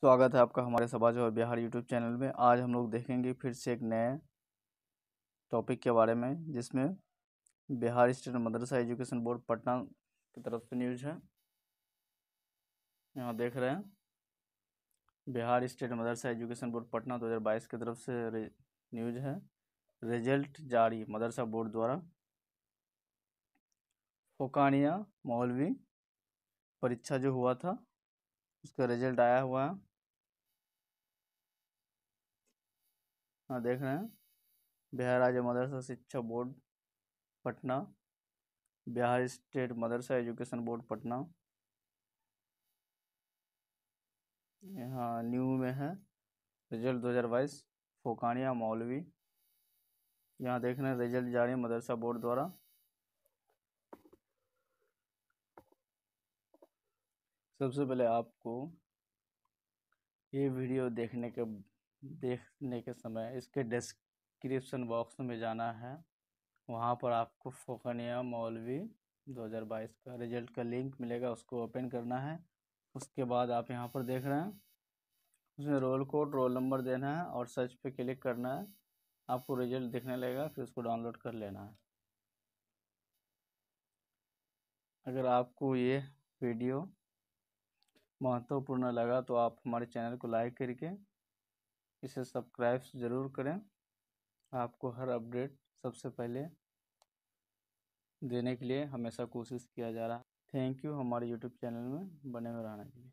स्वागत है आपका हमारे समाज और बिहार यूट्यूब चैनल में आज हम लोग देखेंगे फिर से एक नए टॉपिक के बारे में जिसमें Bihar state Madrasa education board Patna की तरफ से न्यूज है यहाँ देख रहे हैं Bihar state Madrasa education board Patna 2022 की तरफ से न्यूज है रिजल्ट जारी मदरसा बोर्ड द्वारा फोकानिया मौलवी परीक्षा जो हुआ था उसका रिजल्ट आया हुआ है हाँ देख रहे हैं बिहार राज्य मदरसा शिक्षा board Patna Bihar state Madrasa education board Patna यहाँ न्यू में है रिजल्ट 2022 फोकानिया मौलवी यहाँ देख रहे हैं रिजल्ट जारी मदरसा बोर्ड द्वारा सबसे पहले आपको ये वीडियो देखने के देखने के समय इसके डिस्क्रिप्सन बॉक्स में जाना है वहाँ पर आपको फोकनिया मौलवी 2022 का रिजल्ट का लिंक मिलेगा उसको ओपन करना है उसके बाद आप यहाँ पर देख रहे हैं उसमें रोल कोड रोल नंबर देना है और सर्च पे क्लिक करना है आपको रिजल्ट दिखने लगेगा फिर उसको डाउनलोड कर लेना है अगर आपको ये वीडियो महत्वपूर्ण लगा तो आप हमारे चैनल को लाइक करके इसे सब्सक्राइब ज़रूर करें आपको हर अपडेट सबसे पहले देने के लिए हमेशा कोशिश किया जा रहा है थैंक यू हमारे यूट्यूब चैनल में बने हुए रहने के लिए